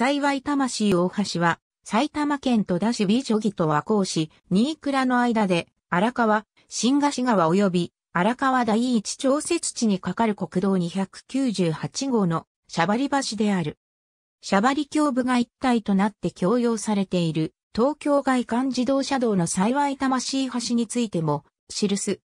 幸い魂大橋は、埼玉県戸田市美女木と和光市、新倉の間で、荒川、新菓子川及び、荒川第一調節地にかかる国道298号の、シャバリ橋である。シャバリ橋部が一体となって共用されている、東京外環自動車道の幸い魂橋についても、記す。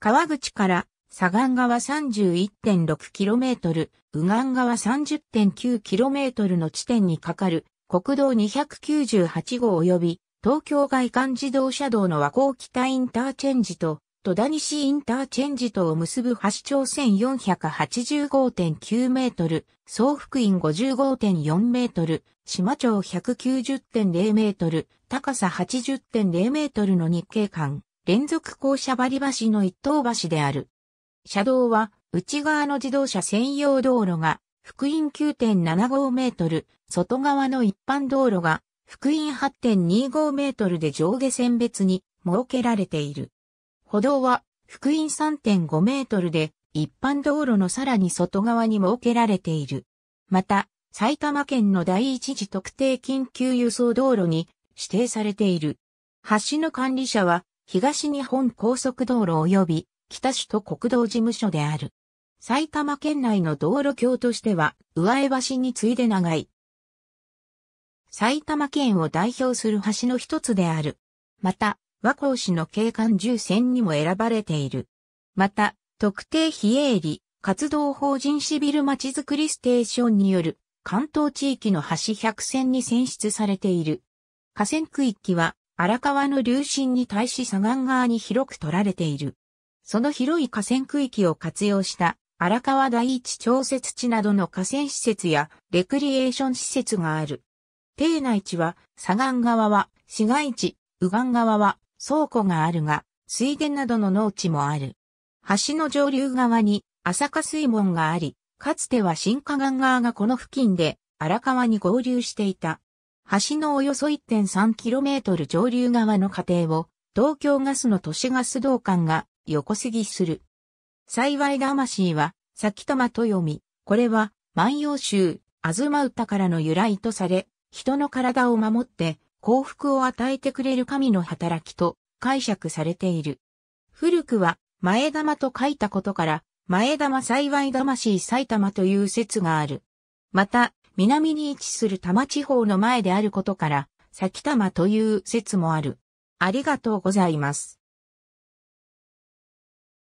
川口から左岸側 31.6km、右岸側 30.9km の地点にかかる国道298号及び東京外環自動車道の和光北インターチェンジと戸田西インターチェンジとを結ぶ橋長1485.9メートル、総福院55.4メートル、島町190.0メートル、高さ80.0メートルの日経間、連続校舎張り橋の一等橋である。車道は内側の自動車専用道路が福音9.75メートル、外側の一般道路が福音8.25メートルで上下線別に設けられている。歩道は福音3.5メートルで一般道路のさらに外側に設けられている。また、埼玉県の第一次特定緊急輸送道路に指定されている。橋の管理者は東日本高速道路及び北首都国道事務所である。埼玉県内の道路橋としては、上江橋に次いで長い。埼玉県を代表する橋の一つである。また、和光市の景観重線にも選ばれている。また、特定非営利活動法人シビルまちづくりステーションによる関東地域の橋百選に選出されている。河川区域は荒川の流進に対し左岸側に広く取られている。その広い河川区域を活用した荒川第一調節地などの河川施設やレクリエーション施設がある。邸内地は、左岸側は市街地、右岸側は倉庫があるが、水田などの農地もある。橋の上流側に浅香水門があり、かつては新河岸側がこの付近で荒川に合流していた。橋のおよそ 1.3km 上流側の過程を東京ガスの都市ガス道管が横過ぎする。幸い魂は、先玉と読み、これは、万葉集、あずま歌からの由来とされ、人の体を守って幸福を与えてくれる神の働きと解釈されている。古くは、前玉と書いたことから、前玉幸い魂埼玉という説がある。また、南に位置する多摩地方の前であることから、先玉という説もある。ありがとうございます。